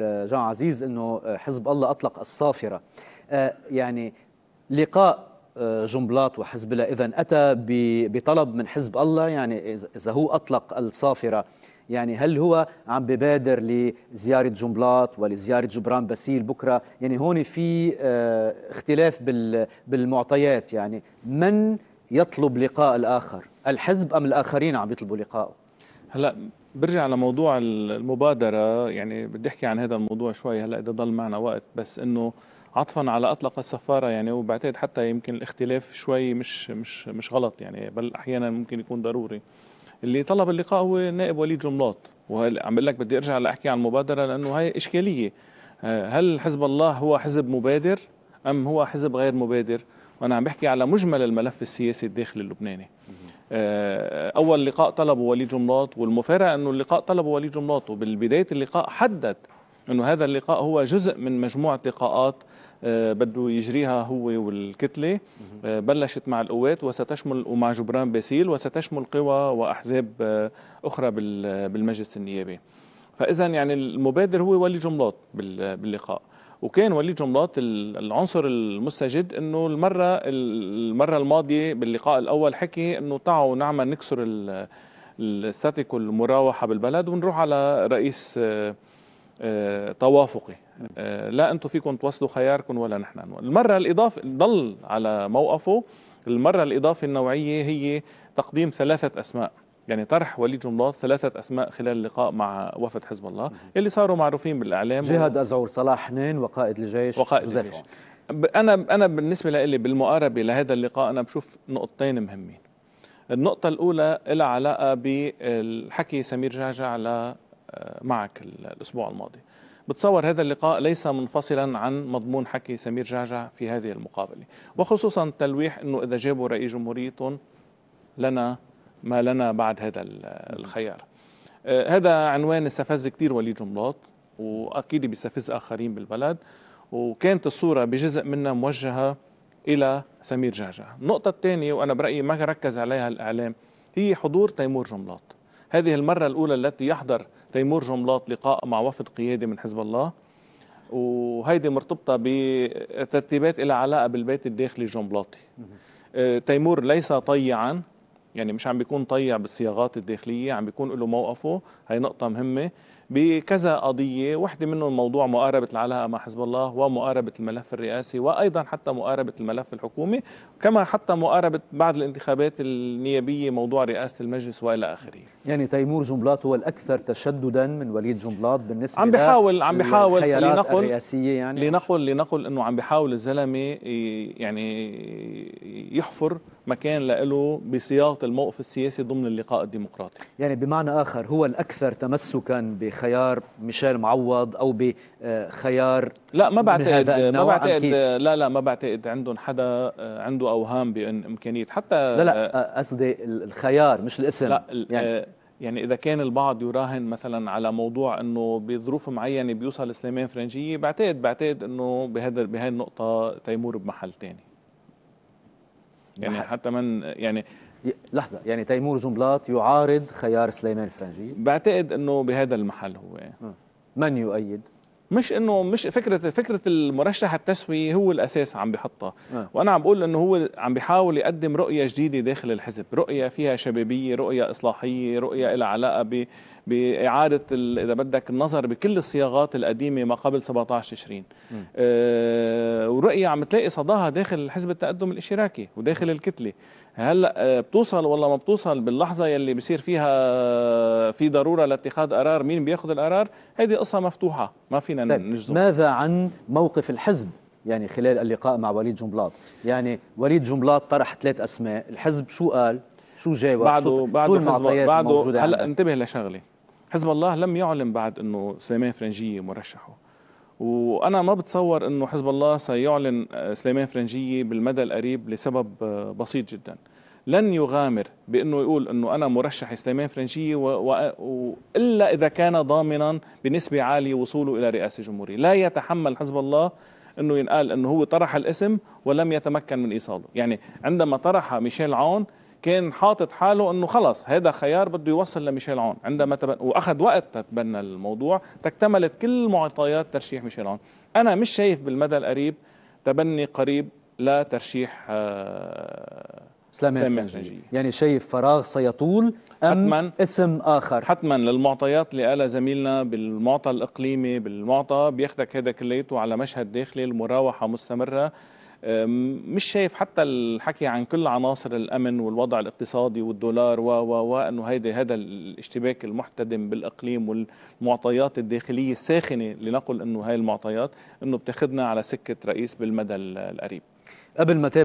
جان عزيز انه آه، حزب الله اطلق الصافره آه، يعني لقاء آه، جنبلاط وحزب الله اذا اتى بطلب من حزب الله يعني اذا هو اطلق الصافره يعني هل هو عم ببادر لزيارة جنبلاط ولزيارة جبران باسيل بكرة يعني هون في اختلاف بالمعطيات يعني من يطلب لقاء الآخر الحزب أم الآخرين عم يطلبوا لقاءه هلأ برجع لموضوع المبادرة يعني بدي أحكي عن هذا الموضوع شوي هلأ إذا ضل معنا وقت بس إنه عطفا على أطلق السفارة يعني وبعتقد حتى يمكن الاختلاف شوي مش مش مش غلط يعني بل أحيانا ممكن يكون ضروري اللي طلب اللقاء هو النائب وليد جملاط وعم بقول لك بدي أرجع لأحكي عن المبادرة لأنه هاي إشكالية آه، هل حزب الله هو حزب مبادر أم هو حزب غير مبادر وأنا عم بحكي على مجمل الملف السياسي الداخلي اللبناني آه، اول لقاء طلبه ولي جملاط والمفارقه انه اللقاء طلبه ولي جملاط وبالبدايه اللقاء حدد انه هذا اللقاء هو جزء من مجموعه لقاءات آه، بده يجريها هو والكتله آه، بلشت مع القوات وستشمل ومع جبران باسيل وستشمل قوى واحزاب اخرى بالمجلس النيابي فاذا يعني المبادر هو ولي جملاط باللقاء وكان وليد جملاط العنصر المستجد انه المره المره الماضيه باللقاء الاول حكي انه تعوا نعمل نكسر الستاتيك والمراوحه بالبلد ونروح على رئيس آه، آه، توافقي آه، لا انتم فيكم توصلوا خياركم ولا نحن المره الاضافه ضل على موقفه المره الاضافه النوعيه هي تقديم ثلاثه اسماء يعني طرح وليد جملاط ثلاثة أسماء خلال اللقاء مع وفد حزب الله اللي صاروا معروفين بالإعلام جهاد و... أزعور صلاح حنين وقائد الجيش وقائد الجيش الجيش أنا أنا بالنسبة لي بالمقاربة لهذا اللقاء أنا بشوف نقطتين مهمين النقطة الأولى لها علاقة بالحكي سمير جعجع ل آه، معك الأسبوع الماضي بتصور هذا اللقاء ليس منفصلا عن مضمون حكي سمير جعجع في هذه المقابلة وخصوصا تلويح أنه إذا جابوا رئيس جمهوريتهم لنا ما لنا بعد هذا الخيار آه، هذا عنوان استفز كثير وليد جملاط واكيد بيستفز اخرين بالبلد وكانت الصوره بجزء منها موجهه الى سمير جعجع النقطه الثانيه وانا برايي ما ركز عليها الاعلام هي حضور تيمور جملاط هذه المره الاولى التي يحضر تيمور جملاط لقاء مع وفد قيادي من حزب الله وهيدي مرتبطه بترتيبات لها علاقه بالبيت الداخلي الجملاطي آه، تيمور ليس طيعا يعني مش عم بيكون طيع بالصياغات الداخليه عم بيكون له موقفه هي نقطه مهمه بكذا قضية واحدة منهم موضوع مقاربة العلاقة مع حزب الله ومقاربة الملف الرئاسي وأيضا حتى مقاربة الملف الحكومي كما حتى مقاربة بعد الانتخابات النيابية موضوع رئاسة المجلس وإلى آخره يعني تيمور جنبلاط هو الأكثر تشددا من وليد جنبلاط بالنسبة عم بحاول عم بحاول لنقل الرئاسية يعني لنقل لنقل أنه عم بحاول الزلمة يعني يحفر مكان له بسياق الموقف السياسي ضمن اللقاء الديمقراطي يعني بمعنى آخر هو الأكثر تمسكا بخ بخيار ميشيل معوض او بخيار لا ما بعتقد ما بعتقد لا لا ما بعتقد عندهم حدا آه، عنده اوهام بامكانيه حتى لا لا آه، قصدي الخيار مش الاسم لا يعني آه، يعني اذا كان البعض يراهن مثلا على موضوع انه بظروف معينه بيوصل سليمان فرنجيه بعتقد بعتقد انه بهذا بهي النقطه تيمور بمحل ثاني يعني حتى من يعني لحظة يعني تيمور جنبلاط يعارض خيار سليمان الفرنجي بعتقد أنه بهذا المحل هو من يؤيد؟ مش انه مش فكره فكره المرشح التسوية هو الاساس عم بحطها آه. وانا عم بقول انه هو عم بيحاول يقدم رؤيه جديده داخل الحزب رؤيه فيها شبابيه رؤيه اصلاحيه رؤيه لها علاقه باعاده اذا بدك النظر بكل الصياغات القديمه ما قبل 17 تشرين أه ورؤية عم تلاقي صداها داخل حزب التقدم الاشتراكي وداخل الكتله هلا آه، بتوصل ولا ما بتوصل باللحظه يلي بصير فيها آه، في ضروره لاتخاذ قرار مين بياخذ القرار هذه قصه مفتوحه ما فينا طيب، نجزم ماذا عن موقف الحزب يعني خلال اللقاء مع وليد جنبلاط يعني وليد جنبلاط طرح ثلاث اسماء الحزب شو قال شو جاوب بعده شو بعده شو بعده هلا انتبه لشغله حزب الله لم يعلن بعد انه سليمان فرنجيه مرشحه وانا ما بتصور انه حزب الله سيعلن آه، سليمان فرنجيه بالمدى القريب لسبب آه، بسيط جدا لن يغامر بانه يقول انه انا مرشح سليمان فرنجيه و... و... آه، الا اذا كان ضامنا بنسبه عاليه وصوله الى رئاسه الجمهوريه لا يتحمل حزب الله انه ينقال انه هو طرح الاسم ولم يتمكن من ايصاله، يعني عندما طرح ميشيل عون كان حاطط حاله انه خلص هذا خيار بده يوصل لميشيل عون عندما تبن... واخذ وقت تتبنى الموضوع تكتملت كل معطيات ترشيح ميشيل عون انا مش شايف بالمدى القريب تبني قريب لترشيح آه سلام يعني شايف فراغ سيطول أم حتماً اسم آخر حتما للمعطيات اللي قالها زميلنا بالمعطى الإقليمي بالمعطى بياخذك هذا كليته على مشهد داخلي المراوحة مستمرة مش شايف حتى الحكي عن كل عناصر الامن والوضع الاقتصادي والدولار و و و انه هيدا هذا الاشتباك المحتدم بالاقليم والمعطيات الداخليه الساخنه لنقل انه هاي المعطيات انه بتاخذنا على سكه رئيس بالمدى القريب قبل ما